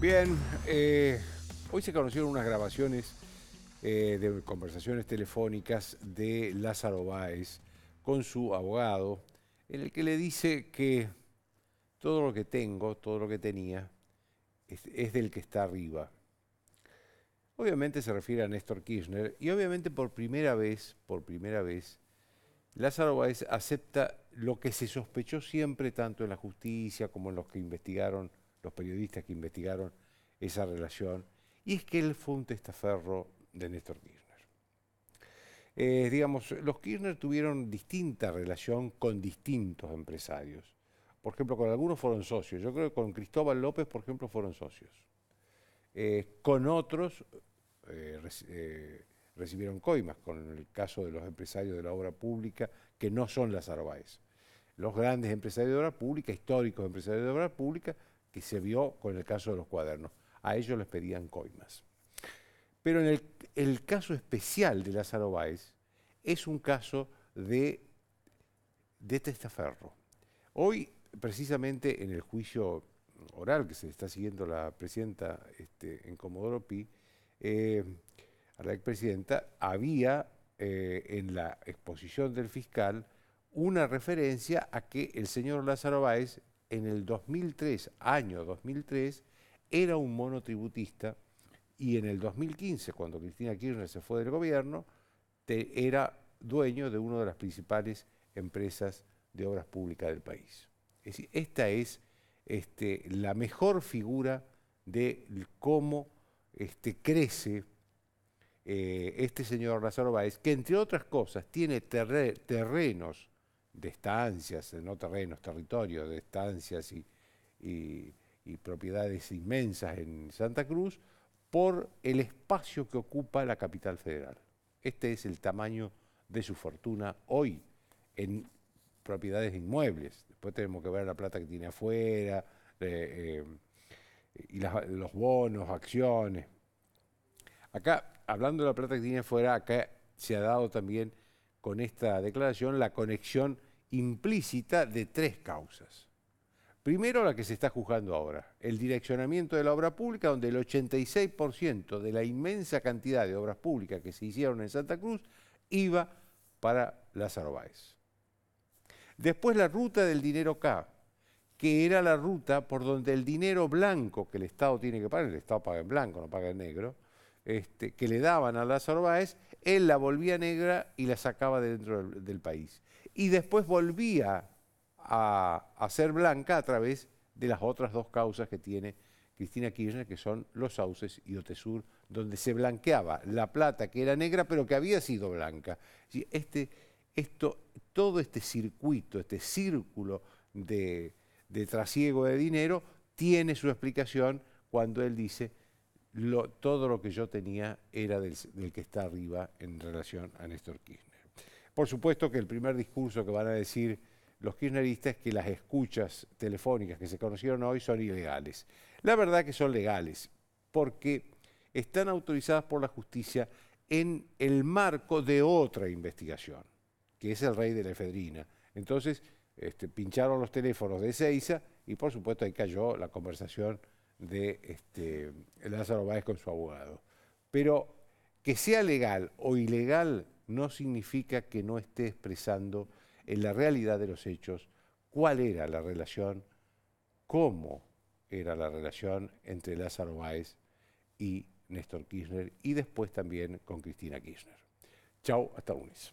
Bien, eh, hoy se conocieron unas grabaciones eh, de conversaciones telefónicas de Lázaro Báez con su abogado, en el que le dice que todo lo que tengo, todo lo que tenía, es, es del que está arriba. Obviamente se refiere a Néstor Kirchner y obviamente por primera vez, por primera vez, Lázaro Báez acepta lo que se sospechó siempre tanto en la justicia como en los que investigaron los periodistas que investigaron esa relación, y es que él fue un testaferro de Néstor Kirchner. Eh, digamos, los Kirchner tuvieron distinta relación con distintos empresarios. Por ejemplo, con algunos fueron socios. Yo creo que con Cristóbal López, por ejemplo, fueron socios. Eh, con otros eh, recibieron coimas, con el caso de los empresarios de la obra pública, que no son las Arbaez. Los grandes empresarios de obra pública, históricos empresarios de obra pública, que se vio con el caso de los cuadernos. A ellos les pedían coimas. Pero en el, caso especial de Lázaro Báez es un caso de, de testaferro. Hoy, precisamente en el juicio oral que se está siguiendo la presidenta este, en Comodoro Pi, a eh, la expresidenta, había eh, en la exposición del fiscal una referencia a que el señor Lázaro Báez en el 2003, año 2003, era un monotributista y en el 2015, cuando Cristina Kirchner se fue del gobierno, era dueño de una de las principales empresas de obras públicas del país. Es decir, esta es este, la mejor figura de cómo este, crece eh, este señor Lázaro Báez, que entre otras cosas tiene terrenos de estancias, no terrenos, territorios, de estancias y, propiedades inmensas en Santa Cruz, por el espacio que ocupa la capital federal. Este es el tamaño de su fortuna hoy en propiedades inmuebles. Después tenemos que ver la plata que tiene afuera, eh, eh, y los bonos, acciones. Acá, hablando de la plata que tiene afuera, acá se ha dado también con esta declaración la conexión implícita de tres causas. Primero, la que se está juzgando ahora, el direccionamiento de la obra pública, donde el 86% de la inmensa cantidad de obras públicas que se hicieron en Santa Cruz iba para Lázaro Después, la ruta del dinero K, que era la ruta por donde el dinero blanco que el Estado tiene que pagar, el Estado paga en blanco, no paga en negro, este, que le daban a las Báez, él la volvía negra y la sacaba dentro del, país. Y después volvía a, ser blanca a través de las otras dos causas que tiene Cristina Kirchner, que son los sauces y Otesur, donde se blanqueaba la plata que era negra, pero que había sido blanca. Este, esto, todo este circuito, este círculo de trasiego de dinero, tiene su explicación cuando él dice todo lo que yo tenía era del, que está arriba en relación a Néstor Kirchner. Por supuesto que el primer discurso que van a decir los kirchneristas es que las escuchas telefónicas que se conocieron hoy son ilegales. La verdad que son legales, porque están autorizadas por la justicia en el marco de otra investigación, que es el rey de la efedrina. Entonces, este, pincharon los teléfonos de Ezeiza y por supuesto ahí cayó la conversación de este, Lázaro Báez con su abogado. Pero que sea legal o ilegal no significa que no esté expresando en la realidad de los hechos cuál era la relación, cómo era la relación entre Lázaro Báez y Néstor Kirchner y después también con Cristina Kirchner. Chao, hasta lunes.